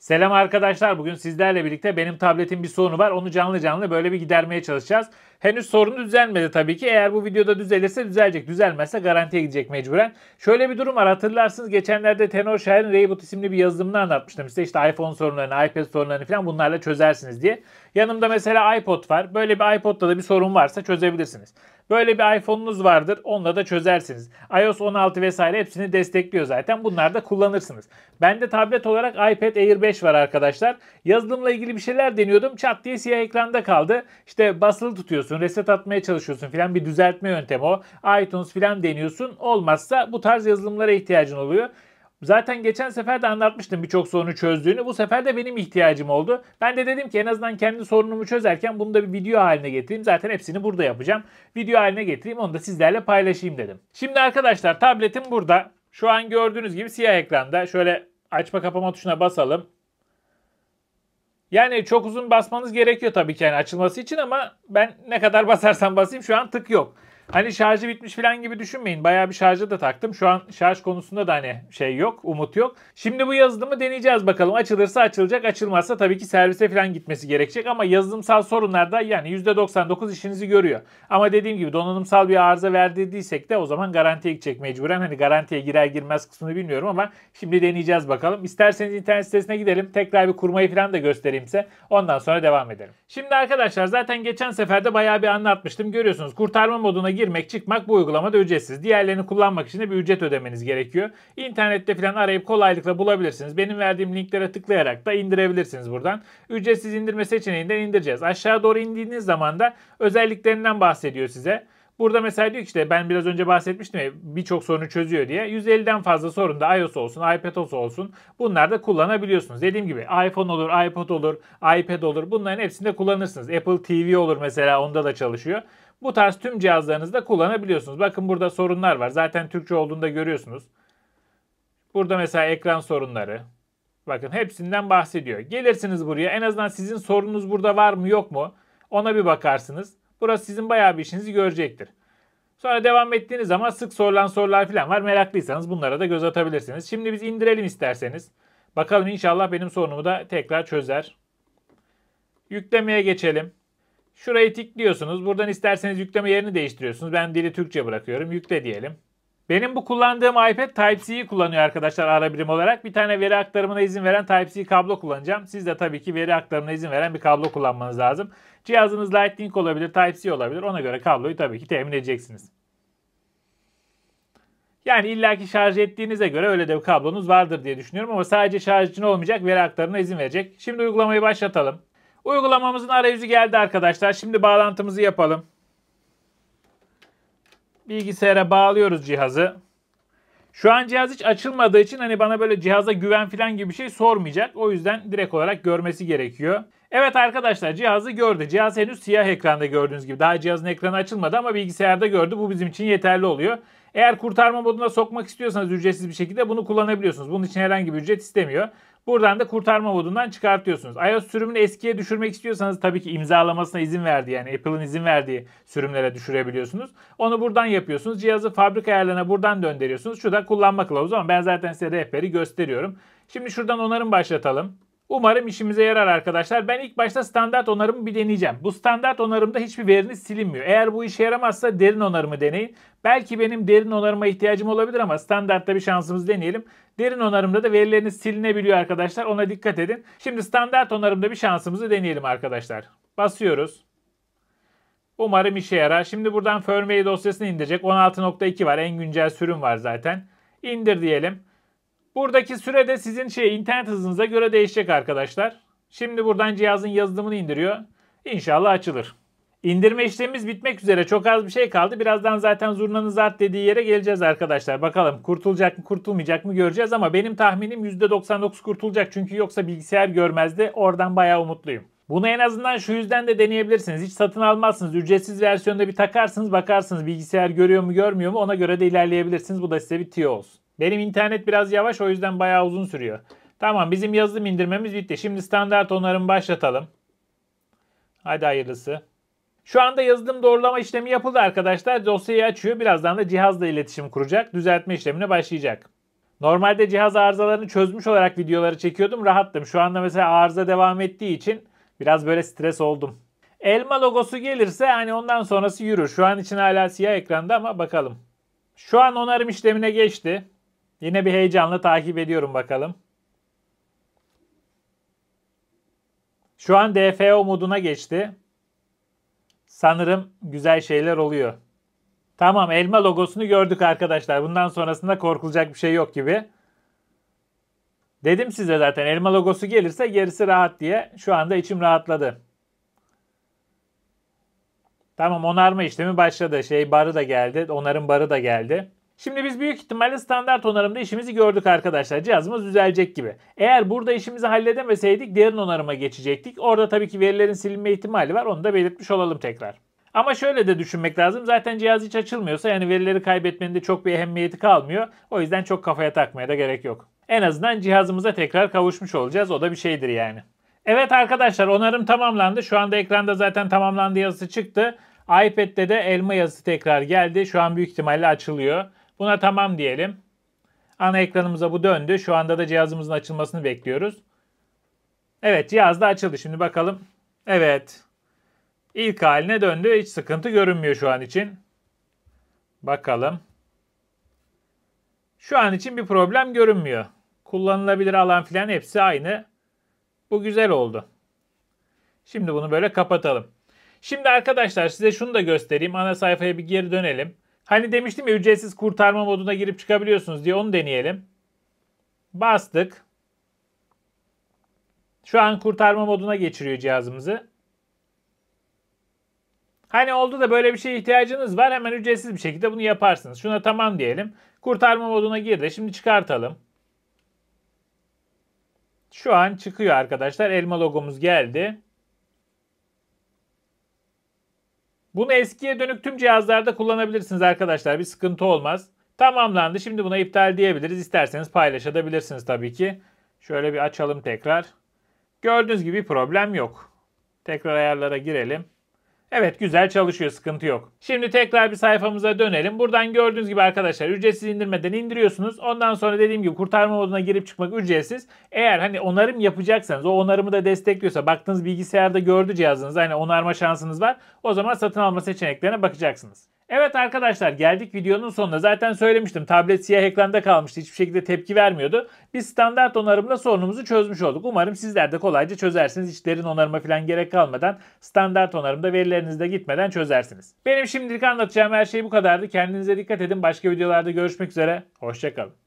Selam arkadaşlar. Bugün sizlerle birlikte benim tabletim bir sorunu var. Onu canlı canlı böyle bir gidermeye çalışacağız. Henüz sorun düzelmedi tabii ki. Eğer bu videoda düzelirse düzelecek. Düzelmezse garantiye gidecek mecburen. Şöyle bir durum var. Hatırlarsınız geçenlerde Tenor Şahin Rayboot isimli bir yazılımını anlatmıştım. Size işte iPhone sorunlarını, iPad sorunlarını falan bunlarla çözersiniz diye. Yanımda mesela iPod var. Böyle bir iPod'da da bir sorun varsa çözebilirsiniz. Böyle bir iPhone'unuz vardır. Onunla da çözersiniz. iOS 16 vesaire hepsini destekliyor zaten. Bunlar da kullanırsınız. Bende tablet olarak iPad Air 5 var arkadaşlar. Yazılımla ilgili bir şeyler deniyordum. Çat diye siyah ekranda kaldı. İşte basılı tutuyorsun, reset atmaya çalışıyorsun filan bir düzeltme yöntemi o. iTunes filan deniyorsun. Olmazsa bu tarz yazılımlara ihtiyacın oluyor. Zaten geçen sefer de anlatmıştım birçok sorunu çözdüğünü. Bu sefer de benim ihtiyacım oldu. Ben de dedim ki en azından kendi sorunumu çözerken bunu da bir video haline getireyim. Zaten hepsini burada yapacağım. Video haline getireyim onu da sizlerle paylaşayım dedim. Şimdi arkadaşlar tabletim burada. Şu an gördüğünüz gibi siyah ekranda. Şöyle açma kapama tuşuna basalım. Yani çok uzun basmanız gerekiyor tabii ki yani açılması için ama ben ne kadar basarsam basayım şu an tık yok hani şarjı bitmiş falan gibi düşünmeyin. Bayağı bir şarjı da taktım. Şu an şarj konusunda da hani şey yok, umut yok. Şimdi bu yazılımı deneyeceğiz bakalım. Açılırsa açılacak, açılmazsa tabii ki servise falan gitmesi gerekecek ama yazılımsal sorunlarda yani %99 işinizi görüyor. Ama dediğim gibi donanımsal bir arıza verdiysek de o zaman garantiye gidecek mecburen. Hani garantiye girer girmez kısmını bilmiyorum ama şimdi deneyeceğiz bakalım. İsterseniz internet sitesine gidelim. Tekrar bir kurmayı falan da göstereyim size. Ondan sonra devam edelim. Şimdi arkadaşlar zaten geçen seferde bayağı bir anlatmıştım. Görüyorsunuz kurtarma moduna girmek çıkmak bu uygulamada ücretsiz. Diğerlerini kullanmak için de bir ücret ödemeniz gerekiyor. İnternette falan arayıp kolaylıkla bulabilirsiniz. Benim verdiğim linklere tıklayarak da indirebilirsiniz buradan. Ücretsiz indirme seçeneğinden indireceğiz. Aşağı doğru indiğiniz zaman da özelliklerinden bahsediyor size. Burada mesela diyor ki işte ben biraz önce bahsetmiştim ya birçok sorunu çözüyor diye. 150'den fazla sorun da iOS olsun, iPad olsun bunlar da kullanabiliyorsunuz. Dediğim gibi iPhone olur, iPod olur, iPad olur bunların hepsinde kullanırsınız. Apple TV olur mesela onda da çalışıyor. Bu tarz tüm cihazlarınızda kullanabiliyorsunuz. Bakın burada sorunlar var. Zaten Türkçe olduğunda görüyorsunuz. Burada mesela ekran sorunları. Bakın hepsinden bahsediyor. Gelirsiniz buraya. En azından sizin sorunuz burada var mı yok mu? Ona bir bakarsınız. Burası sizin bayağı bir işinizi görecektir. Sonra devam ettiğiniz zaman sık sorulan sorular falan var. Meraklıysanız bunlara da göz atabilirsiniz. Şimdi biz indirelim isterseniz. Bakalım inşallah benim sorunumu da tekrar çözer. Yüklemeye geçelim. Şurayı tıklıyorsunuz. Buradan isterseniz yükleme yerini değiştiriyorsunuz. Ben dili Türkçe bırakıyorum. Yükle diyelim. Benim bu kullandığım iPad Type-C'yi kullanıyor arkadaşlar ara birim olarak. Bir tane veri aktarımına izin veren Type-C kablo kullanacağım. Siz de tabii ki veri aktarımına izin veren bir kablo kullanmanız lazım. Cihazınız Lightning olabilir, Type-C olabilir. Ona göre kabloyu tabii ki temin edeceksiniz. Yani illaki şarj ettiğinize göre öyle de bir kablonuz vardır diye düşünüyorum ama sadece şarj için olmayacak veri aktarımına izin verecek. Şimdi uygulamayı başlatalım. Uygulamamızın arayüzü geldi arkadaşlar. Şimdi bağlantımızı yapalım. Bilgisayara bağlıyoruz cihazı. Şu an cihaz hiç açılmadığı için hani bana böyle cihaza güven falan gibi bir şey sormayacak. O yüzden direkt olarak görmesi gerekiyor. Evet arkadaşlar cihazı gördü. Cihaz henüz siyah ekranda gördüğünüz gibi. Daha cihazın ekranı açılmadı ama bilgisayarda gördü. Bu bizim için yeterli oluyor. Eğer kurtarma moduna sokmak istiyorsanız ücretsiz bir şekilde bunu kullanabiliyorsunuz. Bunun için herhangi bir ücret istemiyor. Buradan da kurtarma modundan çıkartıyorsunuz. iOS sürümünü eskiye düşürmek istiyorsanız tabii ki imzalamasına izin verdi. Yani Apple'ın izin verdiği sürümlere düşürebiliyorsunuz. Onu buradan yapıyorsunuz. Cihazı fabrika ayarlarına buradan döndürüyorsunuz. Şu da kullanma kılavuzu ama ben zaten size rehberi gösteriyorum. Şimdi şuradan onarım başlatalım. Umarım işimize yarar arkadaşlar. Ben ilk başta standart onarımı bir deneyeceğim. Bu standart onarımda hiçbir veriniz silinmiyor. Eğer bu işe yaramazsa derin onarımı deneyin. Belki benim derin onarıma ihtiyacım olabilir ama standartta bir şansımız deneyelim. Derin onarımda da verileriniz silinebiliyor arkadaşlar. Ona dikkat edin. Şimdi standart onarımda bir şansımızı deneyelim arkadaşlar. Basıyoruz. Umarım işe yarar. Şimdi buradan firmware dosyasını indirecek. 16.2 var. En güncel sürüm var zaten. İndir diyelim. Buradaki sürede sizin şey internet hızınıza göre değişecek arkadaşlar. Şimdi buradan cihazın yazılımını indiriyor. İnşallah açılır. İndirme işlemimiz bitmek üzere. Çok az bir şey kaldı. Birazdan zaten zurnanın zart dediği yere geleceğiz arkadaşlar. Bakalım kurtulacak mı kurtulmayacak mı göreceğiz ama benim tahminim %99 kurtulacak. Çünkü yoksa bilgisayar görmezdi. Oradan bayağı umutluyum. Bunu en azından şu yüzden de deneyebilirsiniz. Hiç satın almazsınız. Ücretsiz versiyonda bir takarsınız bakarsınız bilgisayar görüyor mu görmüyor mu ona göre de ilerleyebilirsiniz. Bu da size bir tüyo olsun. Benim internet biraz yavaş o yüzden bayağı uzun sürüyor. Tamam bizim yazılım indirmemiz bitti. Şimdi standart onarımı başlatalım. Hadi hayırlısı. Şu anda yazılım doğrulama işlemi yapıldı arkadaşlar. Dosyayı açıyor. Birazdan da cihazla iletişim kuracak. Düzeltme işlemine başlayacak. Normalde cihaz arızalarını çözmüş olarak videoları çekiyordum. Rahattım. Şu anda mesela arıza devam ettiği için biraz böyle stres oldum. Elma logosu gelirse hani ondan sonrası yürür. Şu an için hala siyah ekranda ama bakalım. Şu an onarım işlemine geçti. Yine bir heyecanla takip ediyorum bakalım. Şu an DFO moduna geçti sanırım güzel şeyler oluyor. Tamam elma logosunu gördük arkadaşlar. Bundan sonrasında korkulacak bir şey yok gibi. Dedim size zaten elma logosu gelirse gerisi rahat diye. Şu anda içim rahatladı. Tamam onarma işlemi başladı. Şey barı da geldi. Onarım barı da geldi. Şimdi biz büyük ihtimalle standart onarımda işimizi gördük arkadaşlar. Cihazımız düzelecek gibi. Eğer burada işimizi halledemeseydik derin onarıma geçecektik. Orada tabii ki verilerin silinme ihtimali var. Onu da belirtmiş olalım tekrar. Ama şöyle de düşünmek lazım. Zaten cihaz hiç açılmıyorsa yani verileri kaybetmenin de çok bir ehemmiyeti kalmıyor. O yüzden çok kafaya takmaya da gerek yok. En azından cihazımıza tekrar kavuşmuş olacağız. O da bir şeydir yani. Evet arkadaşlar onarım tamamlandı. Şu anda ekranda zaten tamamlandı yazısı çıktı. iPad'de de elma yazısı tekrar geldi. Şu an büyük ihtimalle açılıyor. Buna tamam diyelim. Ana ekranımıza bu döndü. Şu anda da cihazımızın açılmasını bekliyoruz. Evet cihaz da açıldı. Şimdi bakalım. Evet. İlk haline döndü. Hiç sıkıntı görünmüyor şu an için. Bakalım. Şu an için bir problem görünmüyor. Kullanılabilir alan filan hepsi aynı. Bu güzel oldu. Şimdi bunu böyle kapatalım. Şimdi arkadaşlar size şunu da göstereyim. Ana sayfaya bir geri dönelim. Hani demiştim ya ücretsiz kurtarma moduna girip çıkabiliyorsunuz diye onu deneyelim. Bastık. Şu an kurtarma moduna geçiriyor cihazımızı. Hani oldu da böyle bir şeye ihtiyacınız var hemen ücretsiz bir şekilde bunu yaparsınız. Şuna tamam diyelim. Kurtarma moduna girdi. Şimdi çıkartalım. Şu an çıkıyor arkadaşlar. Elma logomuz geldi. Bunu eskiye dönük tüm cihazlarda kullanabilirsiniz arkadaşlar. Bir sıkıntı olmaz. Tamamlandı. Şimdi buna iptal diyebiliriz. İsterseniz paylaşabilirsiniz tabii ki. Şöyle bir açalım tekrar. Gördüğünüz gibi problem yok. Tekrar ayarlara girelim. Evet güzel çalışıyor sıkıntı yok. Şimdi tekrar bir sayfamıza dönelim. Buradan gördüğünüz gibi arkadaşlar ücretsiz indirmeden indiriyorsunuz. Ondan sonra dediğim gibi kurtarma moduna girip çıkmak ücretsiz. Eğer hani onarım yapacaksanız o onarımı da destekliyorsa baktığınız bilgisayarda gördü cihazınız hani onarma şansınız var. O zaman satın alma seçeneklerine bakacaksınız. Evet arkadaşlar geldik videonun sonuna. Zaten söylemiştim tablet siyah ekranda kalmıştı. Hiçbir şekilde tepki vermiyordu. Biz standart onarımla sorunumuzu çözmüş olduk. Umarım sizler de kolayca çözersiniz. Hiç derin onarıma falan gerek kalmadan standart onarımda verilerinizde gitmeden çözersiniz. Benim şimdilik anlatacağım her şey bu kadardı. Kendinize dikkat edin. Başka videolarda görüşmek üzere. Hoşçakalın.